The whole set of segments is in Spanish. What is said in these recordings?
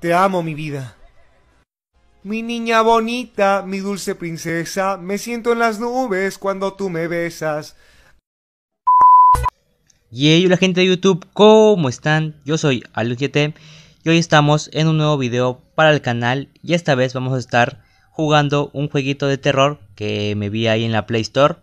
Te amo, mi vida. Mi niña bonita, mi dulce princesa, me siento en las nubes cuando tú me besas. Y Hola, la gente de YouTube, ¿cómo están? Yo soy alun y hoy estamos en un nuevo video para el canal y esta vez vamos a estar jugando un jueguito de terror que me vi ahí en la Play Store.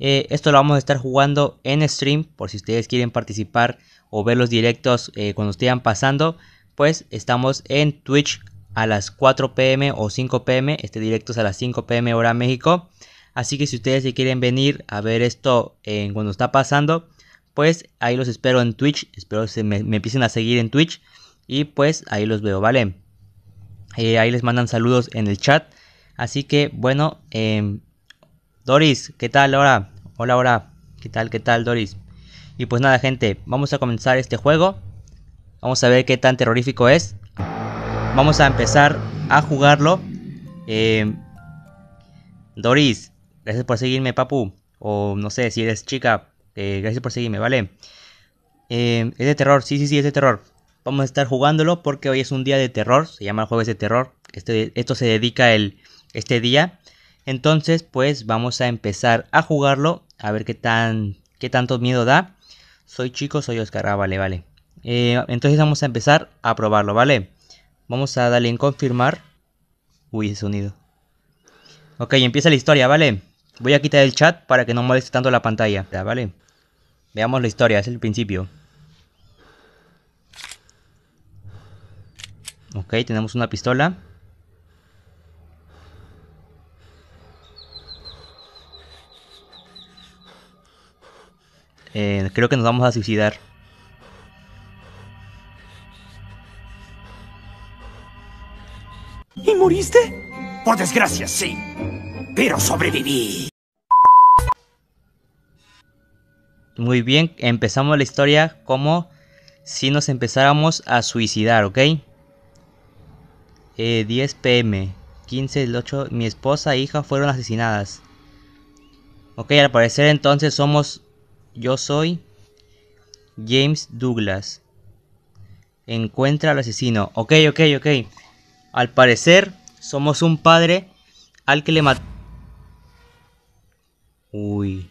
Eh, esto lo vamos a estar jugando en stream por si ustedes quieren participar o ver los directos eh, cuando estén pasando pues estamos en Twitch a las 4 pm o 5 pm. Este directo es a las 5 pm hora México. Así que si ustedes se quieren venir a ver esto en cuando está pasando, pues ahí los espero en Twitch. Espero que me, empiecen a seguir en Twitch. Y pues ahí los veo, ¿vale? Eh, ahí les mandan saludos en el chat. Así que bueno, em, Doris, ¿qué tal ahora? Hola, hola. ¿Qué tal, qué tal, Doris? Y pues nada, gente, vamos a comenzar este juego. Vamos a ver qué tan terrorífico es. Vamos a empezar a jugarlo. Eh, Doris, gracias por seguirme, papu. O no sé, si eres chica, eh, gracias por seguirme, ¿vale? Eh, es de terror, sí, sí, sí, es de terror. Vamos a estar jugándolo porque hoy es un día de terror. Se llama Jueves de Terror. Este, esto se dedica el, este día. Entonces, pues vamos a empezar a jugarlo. A ver qué tan. qué tanto miedo da. Soy chico, soy Oscar. Ah, vale, vale. Eh, entonces vamos a empezar a probarlo, ¿vale? Vamos a darle en confirmar. Uy, ese sonido. Ok, empieza la historia, ¿vale? Voy a quitar el chat para que no moleste tanto la pantalla, ¿vale? Veamos la historia, es el principio. Ok, tenemos una pistola. Eh, creo que nos vamos a suicidar. Por desgracia, sí. Pero sobreviví. Muy bien, empezamos la historia como si nos empezáramos a suicidar, ¿ok? 10 pm, 15 del 8, mi esposa e hija fueron asesinadas. Ok, al parecer entonces somos, yo soy James Douglas. Encuentra al asesino. Ok, ok, ok. Al parecer somos un padre al que le mató. Uy.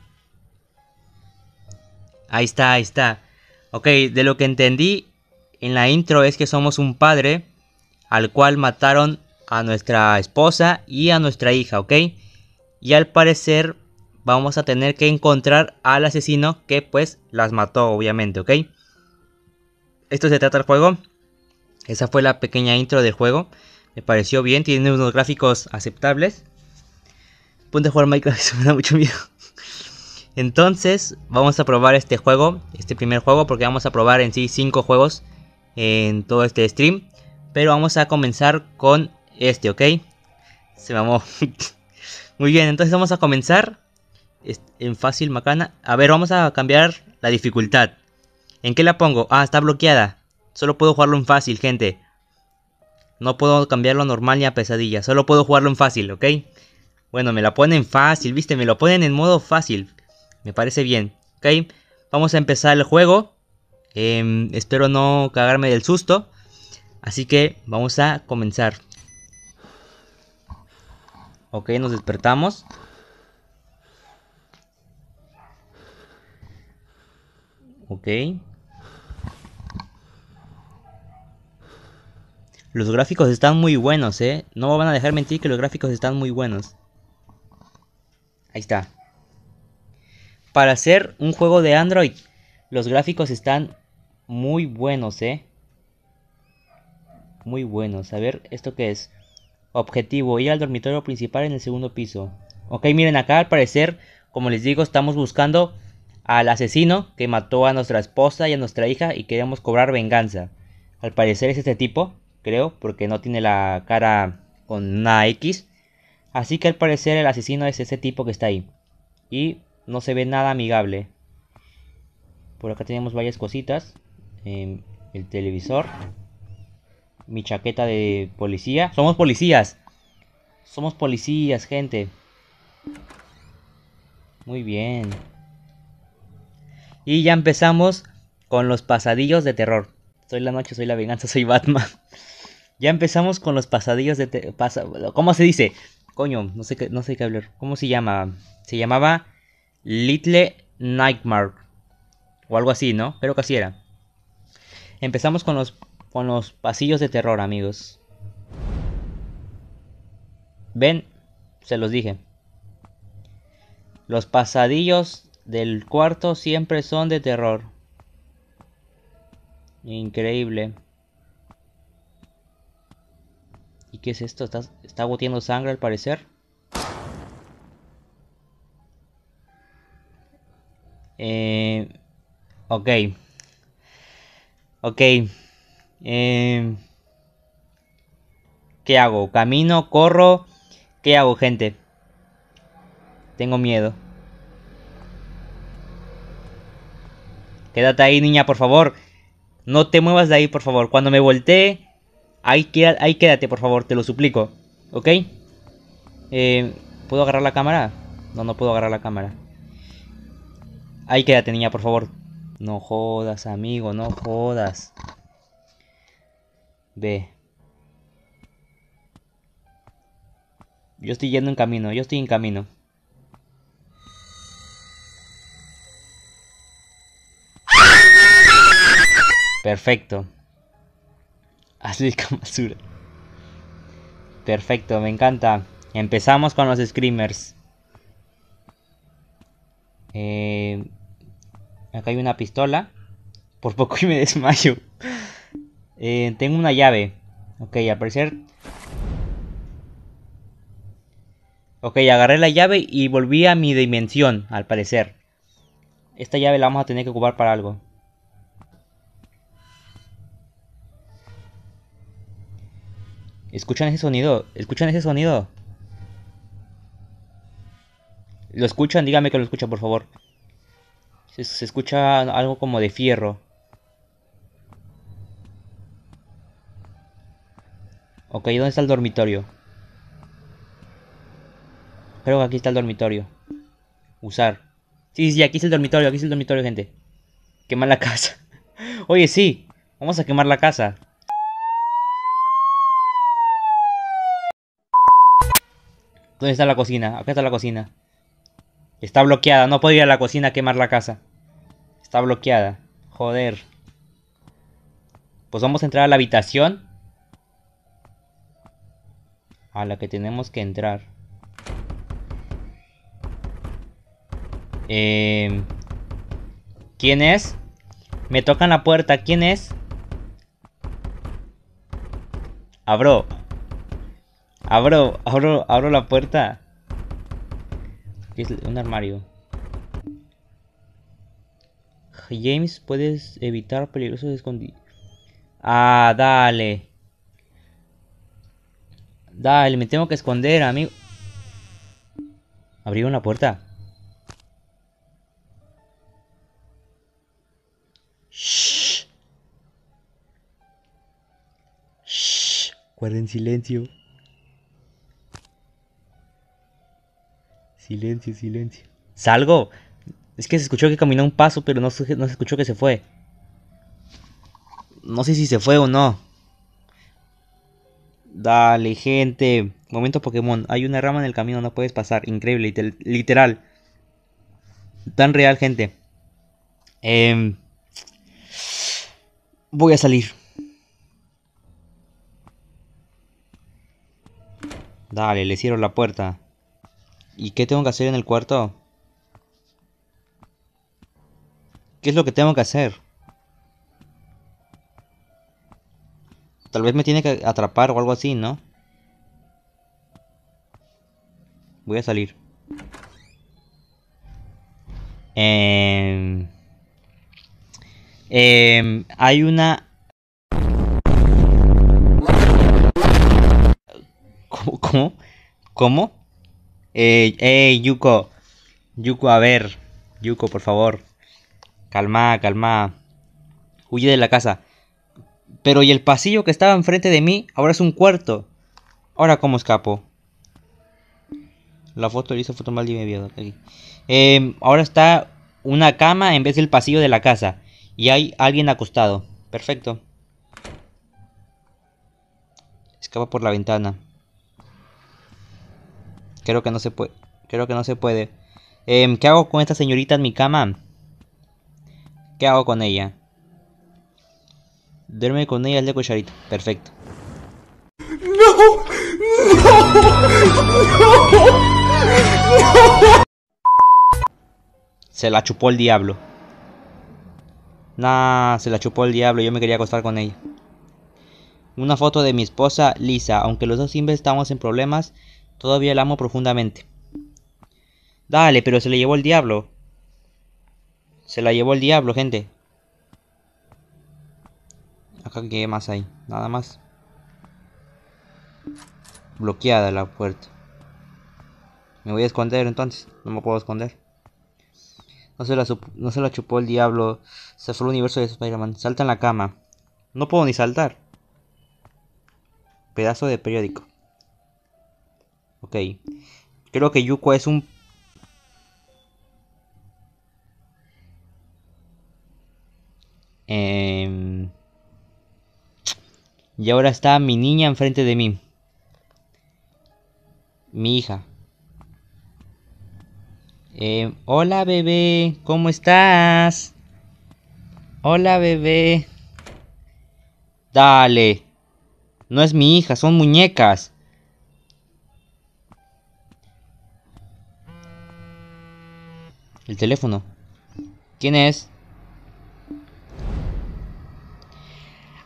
Ahí está, ahí está. Ok, de lo que entendí en la intro es que somos un padre al cual mataron a nuestra esposa y a nuestra hija, ¿ok? Y al parecer vamos a tener que encontrar al asesino que pues las mató, obviamente, ¿ok? Esto se trata del juego. Esa fue la pequeña intro del juego. Me pareció bien, tiene unos gráficos aceptables. Punto a jugar Minecraft me da mucho miedo. Entonces, vamos a probar este juego, este primer juego, porque vamos a probar en sí 5 juegos en todo este stream. Pero vamos a comenzar con este, ¿ok? Se mamó. Muy bien, entonces vamos a comenzar en fácil macana. A ver, vamos a cambiar la dificultad. ¿En qué la pongo? Ah, está bloqueada. Solo puedo jugarlo en fácil, gente. No puedo cambiarlo a normal ni a pesadilla. Solo puedo jugarlo en fácil, ¿ok? Bueno, me la ponen fácil, ¿viste? Me lo ponen en modo fácil. Me parece bien, ¿ok? Vamos a empezar el juego. Em, espero no cagarme del susto. Así que vamos a comenzar. Ok, nos despertamos. Ok. Los gráficos están muy buenos, ¿eh? No me van a dejar mentir que los gráficos están muy buenos. Ahí está. Para hacer un juego de Android, los gráficos están muy buenos, ¿eh? Muy buenos. A ver, ¿esto qué es? Objetivo, ir al dormitorio principal en el segundo piso. Ok, miren, acá al parecer, como les digo, estamos buscando al asesino que mató a nuestra esposa y a nuestra hija y queremos cobrar venganza. Al parecer es este tipo creo, porque no tiene la cara con una X. Así que al parecer el asesino es ese tipo que está ahí. Y no se ve nada amigable. Por acá tenemos varias cositas. Em, el televisor. Mi chaqueta de policía. Somos policías. Somos policías, gente. Muy bien. Y ya empezamos con los pasadillos de terror. Soy la noche, soy la venganza, soy Batman. Ya empezamos con los pasadillos de... Te ¿Cómo se dice? Coño, no sé, qué, no sé qué hablar. ¿Cómo se llama? Se llamaba Little Nightmare. O algo así, ¿no? Pero casi era. Empezamos con los, con los pasillos de terror, amigos. Ven, se los dije. Los pasadillos del cuarto siempre son de terror. Increíble. ¿Qué es esto? ¿Está, está sangre al parecer? Eh, ok. Ok. Eh, ¿Qué hago? ¿Camino? ¿Corro? ¿Qué hago, gente? Tengo miedo. Quédate ahí, niña, por favor. No te muevas de ahí, por favor. Cuando me voltee, Ahí, quédate, por favor, te lo suplico. ¿Ok? Eh, ¿Puedo agarrar la cámara? No, no puedo agarrar la cámara. Ahí quédate, niña, por favor. No jodas, amigo, no jodas. Ve. Yo estoy yendo en camino, yo estoy en camino. Perfecto. Perfecto, me encanta. Empezamos con los screamers. Eh, acá hay una pistola. Por poco y me desmayo. Eh, tengo una llave. Ok, al parecer... Ok, agarré la llave y volví a mi dimensión, al parecer. Esta llave la vamos a tener que ocupar para algo. ¿Escuchan ese sonido? ¿Escuchan ese sonido? ¿Lo escuchan? Dígame que lo escuchan, por favor. Se, escucha algo como de fierro. Ok, ¿dónde está el dormitorio? Creo que aquí está el dormitorio. Usar. Sí, sí, aquí es el dormitorio, aquí es el dormitorio, gente. Quemar la casa. Oye, sí. Vamos a quemar la casa. ¿Dónde está la cocina? Acá está la cocina. Está bloqueada. No puedo ir a la cocina a quemar la casa. Está bloqueada. Joder. Pues vamos a entrar a la habitación. A la que tenemos que entrar. Em, ¿Quién es? Me tocan la puerta. ¿Quién es? Abro. Abro, abro, abro la puerta. Es un armario. James, puedes evitar peligrosos escondidos. Ah, dale. Dale, me tengo que esconder, amigo. Abrieron una puerta. Shh. Shh. Guarden silencio. Silencio, silencio. ¡Salgo! Es que se escuchó que caminó un paso, pero no se, no se escuchó que se fue. No sé si se fue o no. Dale, gente. Momento Pokémon. Hay una rama en el camino, no puedes pasar. Increíble, literal. Tan real, gente. Em, voy a salir. Dale, le cierro la puerta. ¿Y qué tengo que hacer en el cuarto? ¿Qué es lo que tengo que hacer? Tal vez me tiene que atrapar o algo así, ¿no? Voy a salir. Eh, eh, hay una... ¿Cómo? ¿Cómo? Eh, ey, eh, Yuko. Yuko, a ver. Yuko, por favor. Calma, calma. Huye de la casa. Pero y el pasillo que estaba enfrente de mí, ahora es un cuarto. Ahora cómo escapo. La foto, hice foto mal me eh, ahora está una cama en vez del pasillo de la casa. Y hay alguien acostado. Perfecto. Escapa por la ventana. Creo que no se puede. Creo que no se puede. Em, ¿Qué hago con esta señorita en mi cama? ¿Qué hago con ella? Duerme con ella, el de cucharita. Perfecto. ¡No! ¡No! ¡No! Se la chupó el diablo. Nah, se la chupó el diablo. Yo me quería acostar con ella. Una foto de mi esposa, Lisa. Aunque los dos siempre estamos en problemas, Todavía la amo profundamente. Dale, pero se le llevó el diablo. Se la llevó el diablo, gente. Acá que más hay, nada más. Bloqueada la puerta. Me voy a esconder entonces, no me puedo esconder. No se la, no se la chupó el diablo, se fue el universo de Spider-Man. Salta en la cama. No puedo ni saltar. Pedazo de periódico. Ok. Creo que Yuko es un... Em. Y ahora está mi niña enfrente de mí. Mi hija. Em, hola bebé, ¿cómo estás? Hola bebé. Dale. No es mi hija, son muñecas. El teléfono. ¿Quién es?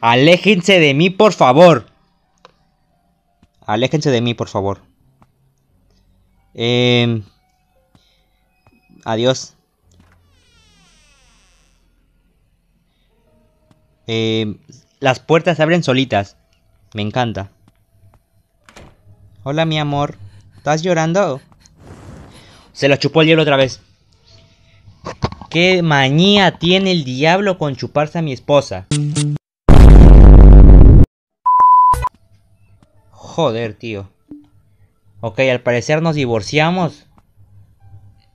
Aléjense de mí, por favor. Aléjense de mí, por favor. Em, adiós. Em, las puertas se abren solitas. Me encanta. Hola, mi amor. ¿Estás llorando? Se la chupó el hielo otra vez. ¿Qué manía tiene el diablo con chuparse a mi esposa? Joder, tío. Ok, al parecer nos divorciamos.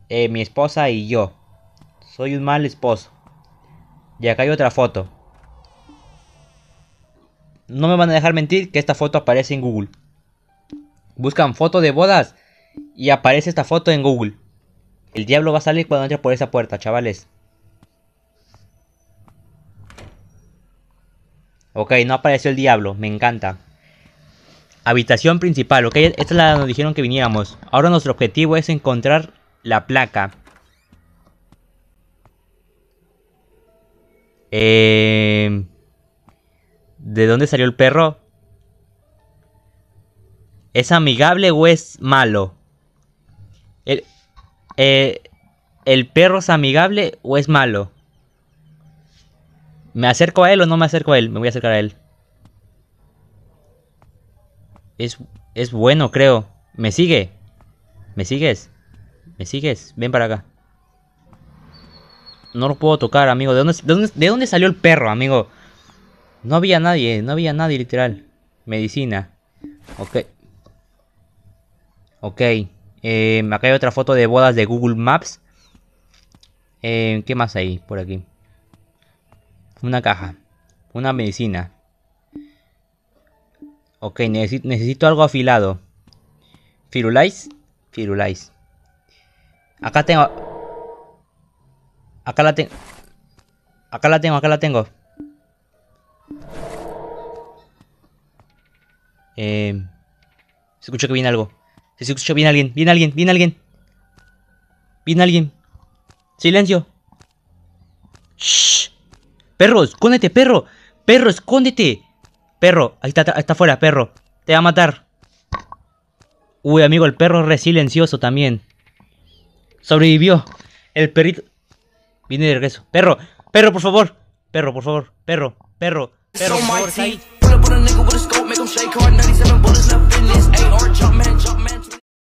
Eh, mi esposa y yo. Soy un mal esposo. Y acá hay otra foto. No me van a dejar mentir que esta foto aparece en Google. Buscan foto de bodas y aparece esta foto en Google. El diablo va a salir cuando entre por esa puerta, chavales. Ok, no apareció el diablo, me encanta. Habitación principal, ok, esta es la nos dijeron que viniéramos. Ahora nuestro objetivo es encontrar la placa. Eh... ¿De dónde salió el perro? ¿Es amigable o es malo? El, eh, ¿el perro es amigable o es malo? ¿Me acerco a él o no me acerco a él? Me voy a acercar a él. Es, es bueno, creo. ¿Me sigue? ¿Me sigues? ¿Me sigues? Ven para acá. No lo puedo tocar, amigo. de dónde salió el perro, amigo? No había nadie, no había nadie, literal. Medicina. Ok. Ok. Em, acá hay otra foto de bodas de Google Maps. Em, ¿Qué más hay por aquí? Una caja. Una medicina. Ok, necesito algo afilado. Firulais. Firulais. Acá tengo... Acá la tengo... Acá la tengo, acá la tengo. se em, escucha que viene algo se escuchó, viene alguien, viene alguien, viene alguien. Viene alguien. Silencio. Shh. Perro, escóndete, perro. Perro, escóndete. Perro, ahí está, está afuera, perro. Te va a matar. Uy, amigo, el perro es re silencioso también. Sobrevivió. El perrito. Viene de regreso. Perro, perro, por favor. Perro, por favor. Perro, perro, perro. Por favor,